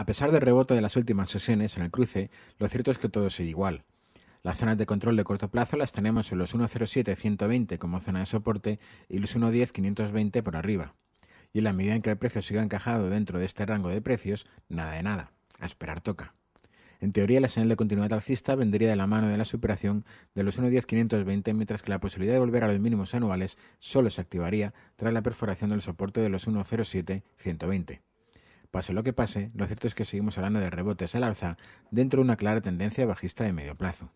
A pesar del rebote de las últimas sesiones en el cruce, lo cierto es que todo sigue igual. Las zonas de control de corto plazo las tenemos en los 1.07.120 como zona de soporte y los 1.10.520 por arriba. Y en la medida en que el precio siga encajado dentro de este rango de precios, nada de nada. A esperar toca. En teoría, la señal de continuidad alcista vendría de la mano de la superación de los 1.10.520, mientras que la posibilidad de volver a los mínimos anuales solo se activaría tras la perforación del soporte de los 1.07.120. Pase lo que pase, lo cierto es que seguimos hablando de rebotes al alza dentro de una clara tendencia bajista de medio plazo.